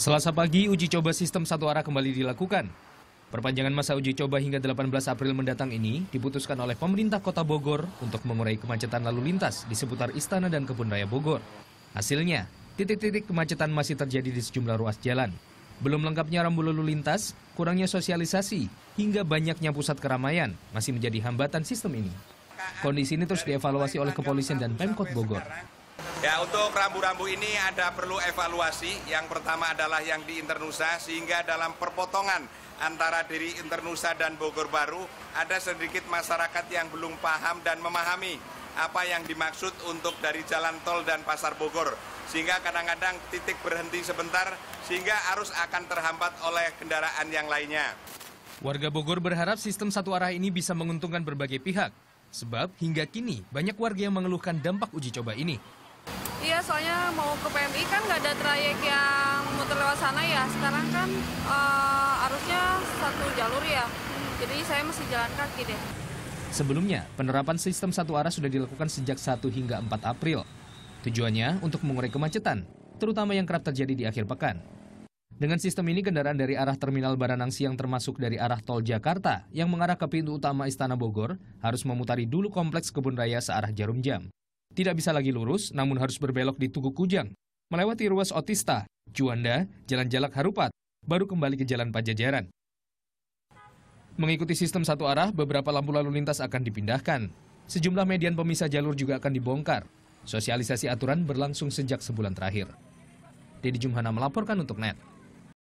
Selasa pagi, uji coba sistem satu arah kembali dilakukan. Perpanjangan masa uji coba hingga 18 April mendatang ini diputuskan oleh pemerintah kota Bogor untuk mengurai kemacetan lalu lintas di seputar Istana dan Kebun Raya Bogor. Hasilnya, titik-titik kemacetan masih terjadi di sejumlah ruas jalan. Belum lengkapnya rambu lalu lintas, kurangnya sosialisasi, hingga banyaknya pusat keramaian masih menjadi hambatan sistem ini. Kondisi ini terus dievaluasi oleh kepolisian dan Pemkot Bogor. Ya untuk rambu-rambu ini ada perlu evaluasi. Yang pertama adalah yang di Internusa sehingga dalam perpotongan antara diri Internusa dan Bogor Baru ada sedikit masyarakat yang belum paham dan memahami apa yang dimaksud untuk dari jalan tol dan pasar Bogor. Sehingga kadang-kadang titik berhenti sebentar sehingga arus akan terhambat oleh kendaraan yang lainnya. Warga Bogor berharap sistem satu arah ini bisa menguntungkan berbagai pihak. Sebab hingga kini banyak warga yang mengeluhkan dampak uji coba ini. Iya, soalnya mau ke PMI kan nggak ada trayek yang muter lewat sana ya. Sekarang kan uh, arusnya satu jalur ya. Jadi saya masih jalan kaki deh. Sebelumnya, penerapan sistem satu arah sudah dilakukan sejak 1 hingga 4 April. Tujuannya untuk mengurai kemacetan, terutama yang kerap terjadi di akhir pekan. Dengan sistem ini, kendaraan dari arah Terminal Baranang yang termasuk dari arah Tol Jakarta yang mengarah ke pintu utama Istana Bogor harus memutari dulu kompleks kebun raya searah jarum jam tidak bisa lagi lurus namun harus berbelok di Tugu Kujang, melewati ruas Otista, Juanda, Jalan Jalak Harupat, baru kembali ke Jalan Pajajaran. Mengikuti sistem satu arah, beberapa lampu lalu lintas akan dipindahkan. Sejumlah median pemisah jalur juga akan dibongkar. Sosialisasi aturan berlangsung sejak sebulan terakhir. Dedi Jumhana melaporkan untuk NET.